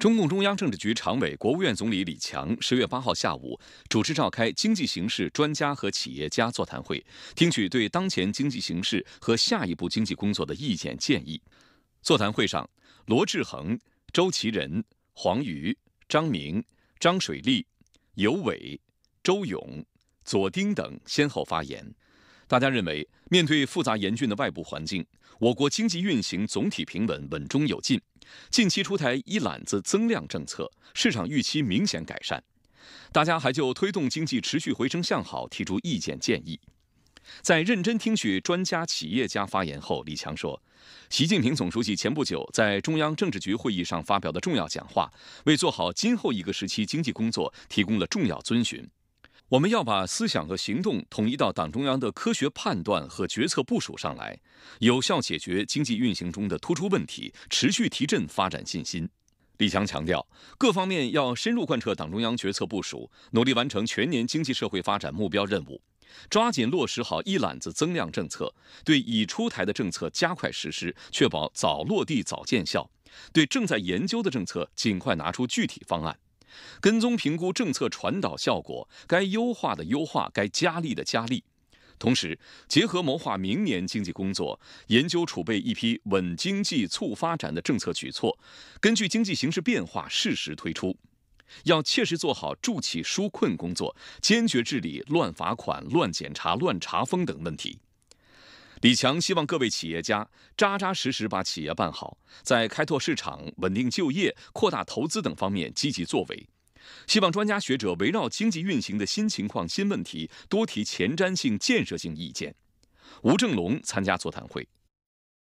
中共中央政治局常委、国务院总理李强十月八号下午主持召开经济形势专家和企业家座谈会，听取对当前经济形势和下一步经济工作的意见建议。座谈会上，罗志恒、周其仁、黄瑜、张明、张水利、尤伟、周勇、左丁等先后发言。大家认为，面对复杂严峻的外部环境，我国经济运行总体平稳、稳中有进。近期出台一揽子增量政策，市场预期明显改善。大家还就推动经济持续回升向好提出意见建议。在认真听取专家、企业家发言后，李强说：“习近平总书记前不久在中央政治局会议上发表的重要讲话，为做好今后一个时期经济工作提供了重要遵循。”我们要把思想和行动统一到党中央的科学判断和决策部署上来，有效解决经济运行中的突出问题，持续提振发展信心。李强强调，各方面要深入贯彻党中央决策部署，努力完成全年经济社会发展目标任务，抓紧落实好一揽子增量政策。对已出台的政策，加快实施，确保早落地、早见效；对正在研究的政策，尽快拿出具体方案。跟踪评估政策传导效果，该优化的优化，该加力的加力，同时结合谋划明年经济工作，研究储备一批稳经济促发展的政策举措，根据经济形势变化适时推出。要切实做好助企纾困工作，坚决治理乱罚款、乱检查、乱查封等问题。李强希望各位企业家扎扎实实把企业办好，在开拓市场、稳定就业、扩大投资等方面积极作为。希望专家学者围绕经济运行的新情况新问题，多提前瞻性、建设性意见。吴正龙参加座谈会。